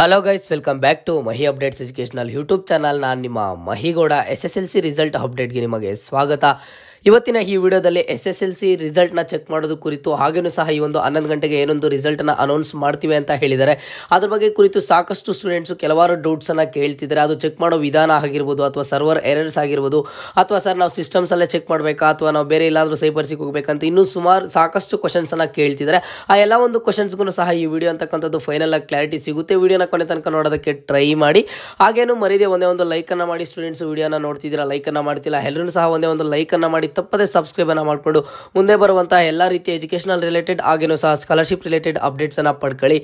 Hello guys welcome back to Mahi updates educational YouTube channel ನಾನು ನಿಮ್ಮ Mahi Gowda S S L C result ಅಪ್ಡೇಟ್ಗೆ ನಿಮಗೆ ಸ್ವಾಗತ ಇವತ್ತಿನ ಈ ವಿಡಿಯೋದಲ್ಲಿ ಎಸ್ ಎಸ್ ಎಲ್ ಸಿ ರಿಸಲ್ಟ್ನ ಚೆಕ್ ಮಾಡೋದು ಕುರಿತು ಹಾಗೇನೂ ಸಹ ಈ ಒಂದು ಹನ್ನೊಂದು ಗಂಟೆಗೆ ಏನೊಂದು ರಿಸಲ್ಟನ್ನು ಅನೌನ್ಸ್ ಮಾಡ್ತೀವಿ ಅಂತ ಹೇಳಿದ್ದಾರೆ ಅದ್ರ ಬಗ್ಗೆ ಕುರಿತು ಸಾಕಷ್ಟು ಸ್ಟೂಡೆಂಟ್ಸು ಕೆಲವಾರು ಡೌಟ್ಸನ್ನು ಕೇಳ್ತಿದ್ದಾರೆ ಅದು ಚೆಕ್ ಮಾಡೋ ವಿಧಾನ ಆಗಿರ್ಬೋದು ಅಥವಾ ಸರ್ವರ್ ಎರರ್ಸ್ ಆಗಿರ್ಬೋದು ಅಥವಾ ಸರ್ ನಾವು ಸಿಸ್ಟಮ್ಸಲ್ಲೇ ಚೆಕ್ ಮಾಡಬೇಕಾ ಅಥವಾ ನಾವು ಬೇರೆ ಎಲ್ಲಾದರೂ ಸೈಬರ್ಸಿಗೆ ಹೋಗಬೇಕಂತ ಇನ್ನೂ ಸುಮಾರು ಸಾಕಷ್ಟು ಕ್ವಶನ್ಸನ್ನು ಕೇಳ್ತಿದ್ದಾರೆ ಆ ಎಲ್ಲ ಒಂದು ಕ್ವಶನ್ಸ್ಗೂ ಸಹ ಈ ವಿಡಿಯೋ ಅಂತಕ್ಕಂಥದ್ದು ಫೈನಲ್ ಆಗ ಕ್ಲಾರಿಟಿ ಸಿಗುತ್ತೆ ವಿಡಿಯೋನ ಕೊನೆ ತನಕ ನೋಡೋದಕ್ಕೆ ಟ್ರೈ ಮಾಡಿ ಹಾಗೇನು ಮರಿದೇ ಒಂದೇ ಒಂದು ಲೈಕನ್ನು ಮಾಡಿ ಸ್ಟೂಡೆಂಟ್ಸ್ ವಿಡಿಯೋನ ನೋಡ್ತಿದ್ದೀರಾ ಲೈಕನ್ನು ಮಾಡ್ತಿಲ್ಲ ಎಲ್ಲರೂ ಸಹ ಒಂದೇ ಒಂದು ಲೈಕನ್ನು ಮಾಡಿ ಮಾಡಿ ತಪ್ಪದೆ ಸಬ್ಸ್ಕ್ರೈಬನ್ನು ಮಾಡಿಕೊಂಡು ಮುಂದೆ ಬರುವಂತಹ ಎಲ್ಲ ರೀತಿಯ ಎಜುಕೇಶನಲ್ ರಿಲೇಟೆಡ್ ಹಾಗೇನೂ ಸಹ ಸ್ಕಾಲರ್ಶಿಪ್ ರಿಲೇಟೆಡ್ ಅಪ್ಡೇಟ್ಸ್ ಅಪ್ಡೇಟ್ಸನ್ನು ಪಡ್ಕೊಳ್ಳಿ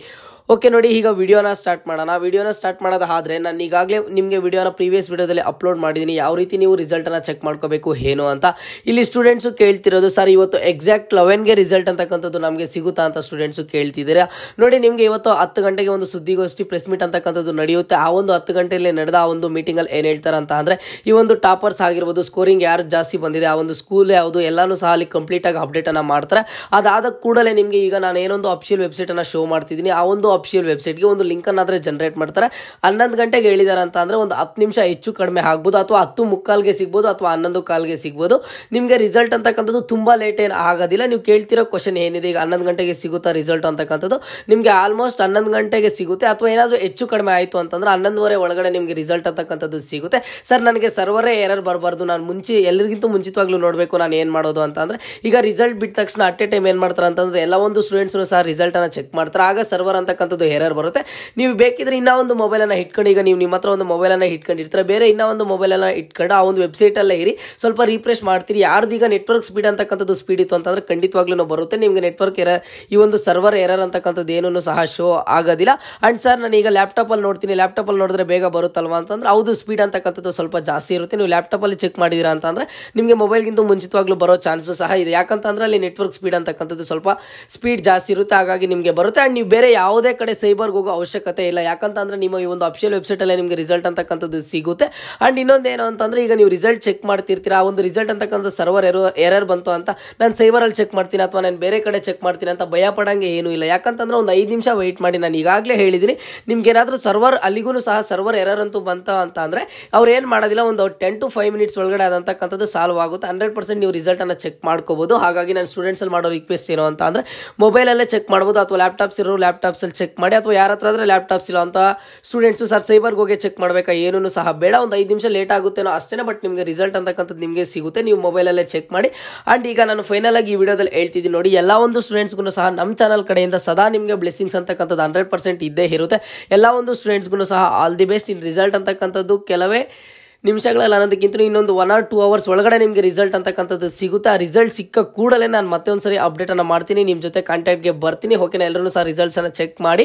ಓಕೆ ನೋಡಿ ಈಗ ವಿಡಿಯೋನ ಸ್ಟಾರ್ಟ್ ಮಾಡೋಣ ವಿಡಿಯೋನ ಸ್ಟಾರ್ಟ್ ಮಾಡೋದಾದರೆ ನಾನು ಈಗಾಗಲೇ ನಿಮಗೆ ವಿಡಿಯೋನ ಪ್ರೀವಿಯಸ್ ವಿಡಿಯೋದಲ್ಲಿ ಅಪ್ಲೋಡ್ ಮಾಡಿದ್ದೀನಿ ಯಾವ ರೀತಿ ನೀವು ರಿಸಲ್ಟನ್ನು ಚೆಕ್ ಮಾಡ್ಕೋಬೇಕು ಏನು ಅಂತ ಇಲ್ಲಿ ಸ್ಟೂಡೆಂಟ್ಸು ಕೇಳ್ತಿರೋದು ಸರ್ ಇವತ್ತು ಎಕ್ಸಾಕ್ಟ್ ಲೆವೆನ್ಗೆ ರಿಸಲ್ಟ್ ಅಂತಕ್ಕಂಥದ್ದು ನಮಗೆ ಸಿಗುತ್ತಾ ಅಂತ ಸ್ಟೂಡೆಂಟ್ಸು ಕೇಳ್ತಿದ್ದೀರ ನೋಡಿ ನಿಮಗೆ ಇವತ್ತು ಹತ್ತು ಗಂಟೆಗೆ ಒಂದು ಸುದ್ದಿಗೋಷ್ಠಿ ಪ್ರೆಸ್ ಮೀಟ್ ಅಂತಕ್ಕಂಥದ್ದು ನಡೆಯುತ್ತೆ ಆ ಒಂದು ಹತ್ತು ಗಂಟೆಯಲ್ಲಿ ನಡೆದ ಆ ಒಂದು ಮೀಟಿಂಗಲ್ಲಿ ಏನು ಹೇಳ್ತಾರೆ ಅಂತ ಅಂದರೆ ಈ ಒಂದು ಟಾಪರ್ಸ್ ಆಗಿರ್ಬೋದು ಸ್ಕೋರಿಂಗ್ ಯಾರು ಜಾಸ್ತಿ ಬಂದಿದೆ ಆ ಒಂದು ಸ್ಕೂಲ್ ಯಾವುದು ಎಲ್ಲನೂ ಸಹ ಅಲ್ಲಿ ಕಂಪ್ಲೀಟಾಗಿ ಅಪ್ಡೇಟನ್ನು ಮಾಡ್ತಾರೆ ಅದಾದ ಕೂಡಲೇ ನಿಮಗೆ ಈಗ ನಾನು ಏನೊಂದು ಅಫಿಷಿಯಲ್ ವೆಬ್ಸೈಟನ್ನು ಶೋ ಮಾಡ್ತಿದ್ದೀನಿ ಆ ಒಂದು ಅಫಿಷಿಯಲ್ ವೆಬ್ಸೈಟ್ಗೆ ಒಂದು ಲಿಂಕನ್ನಾದರೆ ಜನರೇಟ್ ಮಾಡ್ತಾರೆ ಹನ್ನೊಂದು ಗಂಟೆಗೆ ಹೇಳಿದ್ದಾರೆ ಅಂತ ಅಂದರೆ ಒಂದು ಹತ್ತು ನಿಮಿಷ ಹೆಚ್ಚು ಕಡಿಮೆ ಆಗ್ಬೋದು ಅಥವಾ ಹತ್ತು ಮುಕ್ಕಾಲ್ಗೆ ಸಿಗ್ಬೋದು ಅಥವಾ ಹನ್ನೊಂದು ಕಾಲ್ಗೆ ಸಿಗ್ಬೋದು ನಿಮಗೆ ರಿಸಲ್ಟ್ ಅಂತಕ್ಕಂಥದ್ದು ತುಂಬ ಲೇಟ್ ಏನು ಆಗೋದಿಲ್ಲ ನೀವು ಕೇಳ್ತಿರೋ ಕ್ವಶನ್ ಏನಿದೆ ಈಗ ಹನ್ನೊಂದು ಗಂಟೆಗೆ ಸಿಗುತ್ತಾ ರಿಸಲ್ಟ್ ಅಂತಕ್ಕಂಥದ್ದು ನಿಮಗೆ ಆಲ್ಮೋಸ್ಟ್ ಹನ್ನೊಂದು ಗಂಟೆಗೆ ಸಿಗುತ್ತೆ ಅಥವಾ ಏನಾದರೂ ಹೆಚ್ಚು ಕಡಿಮೆ ಆಯಿತು ಅಂತಂದ್ರೆ ಹನ್ನೊಂದುವರೆ ಒಳಗಡೆ ನಿಮಗೆ ರಿಸಲ್ಟ್ ಅಂತಕ್ಕಂಥದ್ದು ಸಿಗುತ್ತೆ ಸರ್ ನನಗೆ ಸರ್ವರೇ ಏರರ್ ಬರಬಾರ್ದು ನಾನು ಮುಂಚೆ ಎಲ್ಲರಿಗಿಂತ ಮುಂಚಿತವಾಗ್ಲೂ ನೋಡಬೇಕು ನಾನು ಏನು ಮಾಡೋದು ಅಂತಂದ್ರೆ ಈಗ ರಿಸಲ್ಟ್ ಬಿಟ್ಟ ತಕ್ಷಣ ಅಟ್ ಎ ಟೈಮ್ ಏನು ಮಾಡ್ತಾರೆ ಅಂತಂದ್ರೆ ಎಲ್ಲ ಒಂದು ಸ್ಟೂಡೆಂಟ್ಸ್ ಸಹ ರಿಸಲ್ಟನ್ನು ಚೆಕ್ ಮಾಡ್ತಾರೆ ಆಗ ಸರ್ವರ್ ಅಂತಕ್ಕಂಥ ಅಂತಕ್ಕಂಥದ್ದು ಹೇರರ್ ಬರುತ್ತೆ ನೀವು ಬೇಕಿದ್ರೆ ಇನ್ನೂ ಒಂದು ಮೊಬೈಲನ್ನು ಇಟ್ಕೊಂಡು ಈಗ ನೀವು ನಿಮ್ಮ ಹತ್ರ ಒಂದು ಮೊಬೈಲನ್ನು ಇಟ್ಕೊಂಡಿರ್ತಾರೆ ಬೇರೆ ಇನ್ನೂ ಒಂದು ಮೊಬೈಲನ್ನು ಇಟ್ಕೊಂಡು ಆ ಒಂದು ವೆಬ್ಸೈಟಲ್ಲೇ ಇರಿ ಸ್ವಲ್ಪ ರೀಫ್ರೆಶ್ ಮಾಡ್ತೀರಿ ಯಾರ್ದೀಗ ನೆಟ್ವರ್ಕ್ ಸ್ಪೀಡ್ ಅಂತಕ್ಕಂಥದ್ದು ಸ್ಪೀಡ್ ಇತ್ತು ಅಂತಂದರೆ ಖಂಡಿತವಾಗ್ಲೂ ಬರುತ್ತೆ ನಿಮಗೆ ನೆಟ್ವರ್ಕ್ ಎರರ್ ಈ ಒಂದು ಸರ್ವರ್ ಎರರ್ ಅಂತಕ್ಕಂಥದ್ದು ಏನೂ ಸಹ ಶೋ ಆಗೋದಿಲ್ಲ ಆ್ಯಂಡ್ ಸರ್ ನಾನು ಈಗ ಲ್ಯಾಪ್ಟಾಪಲ್ಲಿ ನೋಡ್ತೀನಿ ಲ್ಯಾಪ್ಟಾಪಲ್ಲಿ ನೋಡಿದ್ರೆ ಬೇಗ ಬರುತ್ತಲ್ವಾ ಅಂತಂದ್ರೆ ಹೌದು ಸ್ಪೀಡ್ ಅಂತಕ್ಕಂಥದ್ದು ಸ್ವಲ್ಪ ಜಾಸ್ತಿ ಇರುತ್ತೆ ನೀವು ಲ್ಯಾಪ್ಟಾಪಲ್ಲಿ ಚೆಕ್ ಮಾಡಿದಿರ ಅಂತಂದರೆ ನಿಮಗೆ ಮೊಬೈಲ್ಗಿಂತ ಮುಂಚಿತವಾಗ್ಲೂ ಬರೋ ಚಾನ್ಸು ಸಹ ಇದೆ ಯಾಕಂತಂದ್ರೆ ಅಲ್ಲಿ ನೆಟ್ವರ್ಕ್ ಸ್ಪೀಡ್ ಅಂತಕ್ಕಂಥದ್ದು ಸ್ವಲ್ಪ ಸ್ಪೀಡ್ ಜಾಸ್ತಿ ಇರುತ್ತೆ ಹಾಗಾಗಿ ನಿಮಗೆ ಬರುತ್ತೆ ಆ್ಯಂಡ್ ನೀವು ಬೇರೆ ಯಾವುದೇ ಕಡೆ ಸೈಬರ್ಗೆ ಹೋಗೋ ಅವಶ್ಯಕತೆ ಇಲ್ಲ ಯಾಕಂತಂದ್ರೆ ನಿಮ್ಮ ಈ ಒಂದು ಅಫಿಷಿಯಲ್ ವೆಬ್ಸೈಟಲ್ಲೇ ನಿಮಗೆ ರಿಸಲ್ಟ್ ಅಂತಕ್ಕಂಥದ್ದು ಸಿಗುತ್ತೆ ಆ್ಯಂಡ್ ಇನ್ನೊಂದೇನು ಅಂತಂದರೆ ಈಗ ನೀವು ರಿಸಲ್ಟ್ ಚೆಕ್ ಮಾಡ್ತಿರ್ತೀರಾ ಆ ಒಂದು ರಿಸಲ್ಟ್ ಅಂತಕ್ಕಂಥ ಸರ್ವರ್ ಎರೋ ಎರರ್ ಬಂತು ಅಂತ ನಾನು ಸೈಬರಲ್ಲಿ ಚೆಕ್ ಮಾಡ್ತೀನಿ ಅಥವಾ ನಾನು ಬೇರೆ ಕಡೆ ಚೆಕ್ ಮಾಡ್ತೀನಿ ಅಂತ ಭಯ ಪಡಂಗೆ ಏನೂ ಇಲ್ಲ ಯಾಕಂತಂದ್ರೆ ಒಂದು ಐದು ನಿಮಿಷ ವೆಯ್ಟ್ ಮಾಡಿ ನಾನು ಈಗಾಗಲೇ ಹೇಳಿದ್ದೀನಿ ನಿಮ್ಗೆ ಏನಾದರೂ ಸರ್ವರ್ ಅಲ್ಲಿಗೂ ಸಹ ಸರ್ವರ್ ಎರರ್ ಅಂತೂ ಬಂತ ಅಂತ ಅಂದರೆ ಅವ್ರು ಏನು ಮಾಡೋದಿಲ್ಲ ಒಂದು ಟೆನ್ ಟು ಫೈವ್ ಮಿನಿಟ್ಸ್ ಒಳಗಡೆ ಆದಂತಕ್ಕಂಥದ್ದು ಸಾಲ್ವ್ ಆಗುತ್ತೆ ಹಂಡ್ರೆಡ್ ಪರ್ಸೆಂಟ್ ನೀವು ರಿಸಲ್ಟನ್ನು ಚೆಕ್ ಮಾಡ್ಕೋಬೋದು ಹಾಗಾಗಿ ನಾನು ಸ್ಟೂಡೆಂಟ್ಸಲ್ಲಿ ಮಾಡೋ ರಿಕ್ವೆಸ್ಟ್ ಏನು ಅಂತ ಅಂದರೆ ಮೊಬೈಲಲ್ಲೇ ಚೆಕ್ ಮಾಡ್ಬೋದು ಅಥವಾ ಲ್ಯಾಪ್ಟಾಪ್ಸ್ ಇರೋ ಲ್ಯಾಪ್ಟಾಪ್ಸಲ್ಲಿ ಚೆಕ್ ಮಾಡಿ ಅಥವಾ ಯಾರ ಹತ್ರ ಆದರೆ ಲ್ಯಾಪ್ಟಾಪ್ಸ್ ಇಲ್ಲ ಅಂತ ಸ್ಟೂಡೆಂಟ್ಸು ಸರ್ ಸೈಬರ್ಗೆ ಹೋಗಿ ಚೆಕ್ ಮಾಡಬೇಕಾ ಏನೂ ಸಹ ಬೇಡ ಒಂದು ಐದು ನಿಮಿಷ ಲೇಟ್ ಆಗುತ್ತೇನೋ ಅಷ್ಟೇ ಬಟ್ ನಿಮಗೆ ರಿಸಲ್ಟ್ ಅಂತಕ್ಕಂಥದ್ದು ನಿಮಗೆ ಸಿಗುತ್ತೆ ನೀವು ಮೊಬೈಲಲ್ಲೇ ಚೆಕ್ ಮಾಡಿ ಆ್ಯಂಡ್ ಈಗ ನಾನು ಫೈನಲ್ ಆಗಿ ಈ ವಿಡಿಯೋದಲ್ಲಿ ಹೇಳ್ತಿದ್ದೀನಿ ನೋಡಿ ಎಲ್ಲ ಒಂದು ಸ್ಟೂಡೆಂಟ್ಸ್ಗೂ ಸಹ ನಮ್ಮ ಚಾನಲ್ ಕಡೆಯಿಂದ ಸದಾ ನಿಮಗೆ ಬ್ಲೆಸ್ಸಿಂಗ್ಸ್ ಅಂತಕ್ಕಂಥದ್ದು ಹಂಡ್ರೆಡ್ ಪರ್ಸೆಂಟ್ ಇದ್ದೇ ಇರುತ್ತೆ ಎಲ್ಲ ಒಂದು ಸ್ಟೂಡೆಂಟ್ಸ್ಗೂ ಸಹ all the best in result ಅಂತಕ್ಕಂಥದ್ದು ಕೆಲವೇ ನಿಮಿಷಗಳಲ್ಲಿ ಅನ್ನೋದಕ್ಕಿಂತ ಇನ್ನೊಂದು ಒನ್ ಆರ್ ಟೂ ಅವರ್ಸ್ ಒಳಗಡೆ ನಿಮಗೆ ರಿಸಲ್ಟ್ ಅಂತಕ್ಕಂಥದ್ದು ಸಿಗುತ್ತೆ ಆ ರಿಸಲ್ಟ್ ಸಿಕ್ಕ ಕೂಡಲೇ ನಾನು ಮತ್ತೆ ಒಂದ್ಸರಿ ಸರಿ ಅಪ್ಡೇಟನ್ನು ಮಾಡ್ತೀನಿ ನಿಮ್ಮ ಜೊತೆ ಕಾಂಟ್ಯಾಕ್ಟ್ಗೆ ಬರ್ತೀನಿ ನಾನು ಎಲ್ಲರೂ ಸಹ ರಿಸಲ್ಟ್ಸನ್ನು ಚೆಕ್ ಮಾಡಿ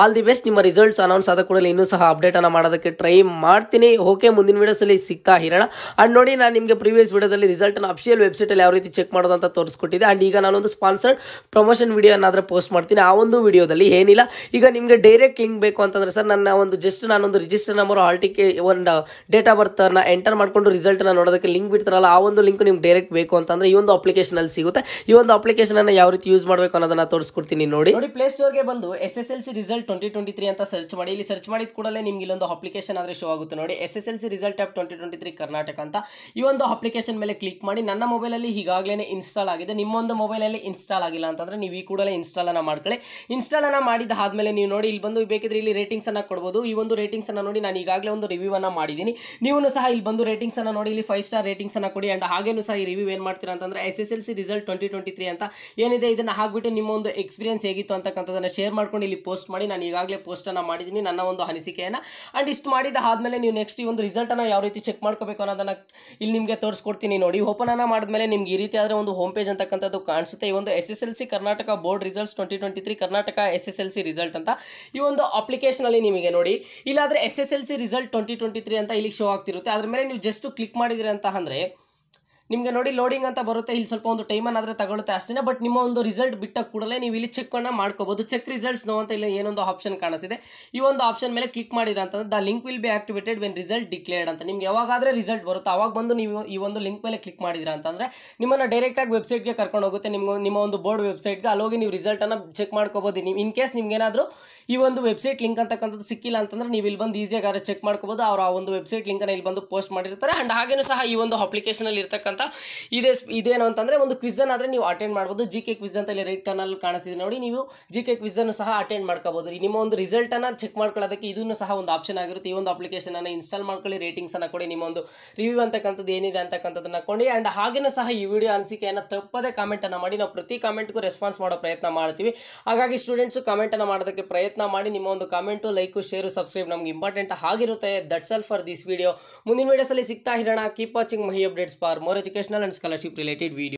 ಆಲ್ ದಿ ಬೆಸ್ಟ್ ನಿಮ್ಮ ರಿಸಲ್ಟ್ಸ್ ಅನೌನ್ಸ್ ಆದ ಕೂಡಲೇ ಇನ್ನೂ ಸಹ ಅಪ್ಡೇಟನ್ನು ಮಾಡೋದಕ್ಕೆ ಟ್ರೈ ಮಾಡ್ತೀನಿ ಓಕೆ ಮುಂದಿನ ವೀಡಿಯೋಸಲ್ಲಿ ಸಿಗ್ತಾ ಇರೋಣ ಆ್ಯಂಡ್ ನೋಡಿ ನಾನು ನಿಮಗೆ ಪ್ರೀವಿಯಸ್ ವೀಡಿಯೋದಲ್ಲಿ ರಿಸಲ್ಟನ್ನು ಅಫಿಷಿಯಲ್ ವೆಬ್ಸೈಟಲ್ಲಿ ಯಾವ ರೀತಿ ಚೆಕ್ ಮಾಡೋದಂತ ಅಂತ ತೋರಿಸ್ಕೊಟ್ಟಿದೆ ಆ್ಯಂಡ್ ಈಗ ನಾನೊಂದು ಸ್ಪಾನ್ಸರ್ಡ್ ಪ್ರಮೋಷನ್ ವೀಡಿಯೋ ಏನಾದರೂ ಪೋಸ್ಟ್ ಮಾಡ್ತೀನಿ ಆ ಒಂದು ವಿಡಿಯೋದಲ್ಲಿ ಏನಿಲ್ಲ ಈಗ ನಿಮಗೆ ಡೈರೆಕ್ಟ್ ಲಿಂಕ್ ಬೇಕು ಅಂತಂದರೆ ಸರ್ ನನ್ನ ಒಂದು ಜಸ್ಟ್ ನಾನೊಂದು ರಿಜಿಸ್ಟರ್ ನಂಬರ್ ಆಲ್ಟಿಕೆ ಒಂದು ಡೇಟ್ ಆಫ್ ಬರ್ತ್ ಅದನ್ನ ಎಂಟರ್ ಮಾಡ್ಕೊಂಡು ರಿಸಲ್ಟ್ನ ನೋಡೋದಕ್ಕೆ ಲಿಂಕ್ ಬಿಡ್ತಾರಲ್ಲ ಆ ಒಂದು ಲಿಂಕ್ ನಿಮ್ಗೆ ಡೈರೆಕ್ಟ್ ಬೇಕು ಅಂತಂದ್ರೆ ಈ ಒಂದು ಅಪ್ಲಿಕೇಶನ್ ಅಲ್ಲಿ ಸಿಗುತ್ತೆ ಈ ಒಂದು ಅಪ್ಲಿಕೇಶನ್ ಅನ್ನು ಯಾವ ರೀತಿ ಯೂಸ್ ಮಾಡಬೇಕು ಅನ್ನೋದನ್ನ ತೋರಿಸ್ಕೊಡ್ತೀನಿ ನೋಡಿ ನೋಡಿ ಪ್ಲೇ ಸ್ಟೋರ್ಗೆ ಬಂದು S S L C result twenty twenty three ಅಂತ ಸರ್ಚ್ ಮಾಡಿ ಇಲ್ಲಿ ಸರ್ಚ್ ಮಾಡಿದ ಕೂಡಲೇ ನಿಮ್ಗೆ ಇಲ್ಲೊಂದು ಅಪ್ಲಿಕೇಶನ್ ಆದ್ರೆ ಶೋ ಆಗುತ್ತೆ ನೋಡಿ S S L C result of twenty twenty three Karnataka ಅಂತ ಈ ಒಂದು ಅಪ್ಲಿಕೇಶನ್ ಮೇಲೆ ಕ್ಲಿಕ್ ಮಾಡಿ ನನ್ನ ಮೊಬೈಲಲ್ಲಿ ಈಗಾಗಲೇ ಇನ್ಸ್ಟಾಲ್ ಆಗಿದೆ ನಿಮ್ಮ ಮೊಬೈಲ್ ಅಲ್ಲಿ ಇನ್ಸ್ಟಾಲ್ ಆಗಿಲ್ಲ ಅಂತಂದ್ರೆ ನೀವು ಈ ಕೂಡಲೇ ಇನ್ಸ್ಟಾಲ್ ಅನ್ನ ಮಾಡ್ಕೊಳ್ಳಿ ಇನ್ಸ್ಟಾಲ್ ಅನ್ನ ಮಾಡಿದ ಆದ್ಮೇಲೆ ನೀವು ನೋಡಿ ಇಲ್ಲಿ ಬಂದು ಬೇಕಿದ್ರೆ ಇಲ್ಲಿ ರೇಟಿಂಗ್ಸನ್ನು ಕೊಡ್ಬೋದು ಈ ಒಂದು ರೇಟಿಂಗ್ಸನ್ನು ನೋಡಿ ನಾನು ಈಗಾಗಲೇ ಒಂದು ಅನ್ನ ಮಾಡಿದ್ದೀನಿ ನೀವು ಸಹ ಇಲ್ಲಿ ಬಂದು ರೇಟಿಂಗ್ಸ್ ಅನ್ನ ನೋಡಿ ಇಲ್ಲಿ ಫೈವ್ ಸ್ಟಾರ್ ರೇಟಿಂಗ್ಸ್ ಅನ್ನ ಕೊಡಿ ಅಂಡ್ ಹಾಗೇನು ಸಹ ಈ ರಿವ್ಯೂ ಏನು ಮಾಡ್ತೀರಾ ಅಂತಂದ್ರೆ S S L C result twenty twenty three ಅಂತ ಏನಿದೆ ಇದನ್ನ ಹಾಕ್ಬಿಟ್ಟು ನಿಮ್ಮ ಒಂದು ಎಕ್ಸ್ಪೀರಿಯನ್ಸ್ ಹೇಗಿತ್ತು ಅಂತಕ್ಕಂಥದ್ದನ್ನು ಶೇರ್ ಮಾಡ್ಕೊಂಡು ಇಲ್ಲಿ ಪೋಸ್ಟ್ ಮಾಡಿ ನಾನು ಈಗಾಗಲೇ ಪೋಸ್ಟ್ ಅನ್ನ ಮಾಡಿದ್ದೀನಿ ನನ್ನ ಒಂದು ಅನಿಸಿಕೆಯನ್ನು ಅಂಡ್ ಇಷ್ಟು ಮಾಡಿದ ಆದ್ಮೇಲೆ ನೀವು ನೆಕ್ಸ್ಟ್ ಈ ಒಂದು ರಿಸಲ್ಟ್ ಅನ್ನ ಯಾವ ರೀತಿ ಚೆಕ್ ಮಾಡ್ಕೋಬೇಕು ಅನ್ನೋದನ್ನ ಇಲ್ಲಿ ನಿಮಗೆ ತೋರಿಸ್ಕೊಡ್ತೀನಿ ನೋಡಿ ಓಪನ್ ಅನ್ನ ಮಾಡಿದ್ಮೇಲೆ ನಿಮ್ಗೆ ಈ ರೀತಿ ಆದರೆ ಒಂದು ಹೋಮ್ ಪೇಜ್ ಅಂತಕ್ಕಂಥದ್ದು ಕಾಣಿಸುತ್ತೆ ಈ ಒಂದು S S L C Karnataka board results twenty twenty three Karnataka S S L C result ಅಂತ ಈ ಒಂದು ಅಪ್ಲಿಕೇಶನ್ ಅಲ್ಲಿ ನಿಮಗೆ ನೋಡಿ ಇಲ್ಲಾದ್ರೆ S S L C result twenty twenty three ಅಂತ ಇಲ್ಲಿ ಶೋ ಆಗ್ತಾ ಇರುತ್ತೆ ಅದ್ರ ಮೇಲೆ ನೀವು ಜಸ್ಟ್ ಕ್ಲಿಕ್ ಮಾಡಿದ್ರಿ ಅಂತ ಅಂದ್ರೆ ನಿಮಗೆ ನೋಡಿ ಲೋಡಿಂಗ್ ಅಂತ ಬರುತ್ತೆ ಇಲ್ಲಿ ಸ್ವಲ್ಪ ಒಂದು ಟೈಮನ್ನು ಆದರೆ ತಗೊಳುತ್ತೆ ಅಷ್ಟೇ ಬಟ್ ನಿಮ್ಮ ಒಂದು ರಿಸಲ್ಟ್ ಬಿಟ್ಟ ಕೂಡಲೇ ನೀವು ಇಲ್ಲಿ ಚೆಕ್ಕನ್ನು ಮಾಡ್ಕೋಬೋದು ಚೆಕ್ ರಿಸಲ್ಟ್ಸ್ ನೋ ಅಂತ ಇಲ್ಲಿ ಏನೊಂದು ಆಪ್ಷನ್ ಕಾಣಿಸಿದೆ ಈ ಒಂದು ಆಪ್ಷನ್ ಮೇಲೆ ಕ್ಲಿಕ್ ಮಾಡಿದ್ರೆ ಅಂತಂದ್ರೆ the link will be activated when result declared ಅಂತ ನಿಮ್ಗೆ ಯಾವಾಗಾದರೆ ರಿಸಲ್ಟ್ ಬರುತ್ತೆ ಅವಾಗ ಬಂದು ನೀವು ಈ ಒಂದು ಲಿಂಕ್ ಮೇಲೆ ಕ್ಲಿಕ್ ಮಾಡಿದ್ರ ಅಂತಂದರೆ ನಿಮ್ಮನ್ನು ಡೈರೆಕ್ಟಾಗಿ ವೆಬ್ಸೈಟ್ಗೆ ಕರ್ಕೊಂಡು ಹೋಗುತ್ತೆ ನಿಮ್ಗೆ ನಿಮ್ಮ ಒಂದು ಬೋರ್ಡ್ ವೆಬ್ಸೈಟ್ಗೆ ಅಲ್ಲೋಗಿ ನೀವು ರಿಸಲ್ಟನ್ನು ಚೆಕ್ ಮಾಡ್ಕೋಬೋದು ನೀವು ಇನ್ ಕೇಸ್ ನಿಮ್ಗೆ ಏನಾದರೂ ಈ ಒಂದು ವೆಬ್ಸೈಟ್ ಲಿಂಕ್ ಅಂತಕ್ಕಂಥದ್ದು ಸಿಕ್ಕಿಲ್ಲ ಅಂತಂದ್ರೆ ನೀವು ಇಲ್ಲಿ ಬಂದು ಈಸಿಯಾಗಿ ಚೆಕ್ ಮಾಡ್ಕೋಬೋದು ಅವ್ರು ಆ ಒಂದು ವೆಬ್ಸೈಟ್ ಲಿಂಕನ್ನು ಇಲ್ಲಿ ಬಂದು ಪೋಸ್ಟ್ ಮಾಡಿರ್ತಾರೆ ಆ್ಯಂಡ್ ಹಾಗೇನೂ ಸಹ ಈ ಒಂದು ಅಪ್ಲಿಕೇಶನಲ್ಲಿ ಇರ್ತಕ್ಕಂಥ ಇದೇ ಇದೇನು ಅಂತಂದರೆ ಒಂದು ಕ್ವಿಝನ್ ಆದರೆ ನೀವು ಅಟೆಂಡ್ ಮಾಡ್ಬೋದು ಜಿ ಕೆ ಕ್ವಿಝ್ ಅಂತ ಇಲ್ಲಿ ರೈಟ್ ಕರ್ನಲ್ ಕಾಣಿಸಿದೆ ನೋಡಿ ನೀವು ಜಿ ಕೆ ಕ್ವಿಝನ್ನು ಸಹ ಅಟೆಂಡ್ ಮಾಡ್ಕೋಬೋದು ನಿಮ್ಮ ಒಂದು ರಿಸಲ್ಟನ್ನು ಚೆಕ್ ಮಾಡ್ಕೊಳ್ಳೋದಕ್ಕೆ ಇದನ್ನು ಸಹ ಒಂದು ಆಪ್ಷನ್ ಆಗಿರುತ್ತೆ ಈ ಒಂದು ಅಪ್ಲಿಕೇಶನನ್ನು ಇನ್ಸ್ಟಾಲ್ ಮಾಡ್ಕೊಳ್ಳಿ ರೇಟಿಂಗ್ಸನ್ನು ಕೊಡಿ ನಿಮ್ಮ ಒಂದು ರಿವ್ಯೂ ಅಂತಕ್ಕಂಥದ್ದು ಏನಿದೆ ಅಂತಕ್ಕಂಥದ್ದನ್ನು ಕೊಡಿ ಆ್ಯಂಡ್ ಹಾಗೇನೂ ಸಹ ಈ ವಿಡಿಯೋ ಅನಿಸಿಕೆಯನ್ನು ತಪ್ಪದೇ ಕಾಮೆಂಟನ್ನು ಮಾಡಿ ನಾವು ಪ್ರತಿ ಕಾಮೆಂಟ್ಗೂ ರೆಸ್ಪಾನ್ಸ್ ಮಾಡೋ ಪ್ರಯತ್ನ ಮಾಡ್ತೀವಿ ಹಾಗಾಗಿ ಸ್ಟೂಡೆಂಟ್ಸು ಕಾಮೆಂಟನ್ನು ಮಾಡೋದಕ್ಕೆ ಪ್ರಯತ್ನ ಮಾಡಿ ನಿಮ್ಮ ಒಂದು ಕಾಮೆಂಟು ಲೈಕು ಶೇರು ಸಬ್ಸ್ಕ್ರೈಬ್ ನಮ್ಗೆ ಇಂಪಾರ್ಟೆಂಟ್ ಆಗಿರುತ್ತೆ that's all for this video ಮುಂದಿನ ಸಲ್ಲಿ ಸಿಗ್ತಾ ಇರೋಣ keep watching my updates for more educational and scholarship related videos.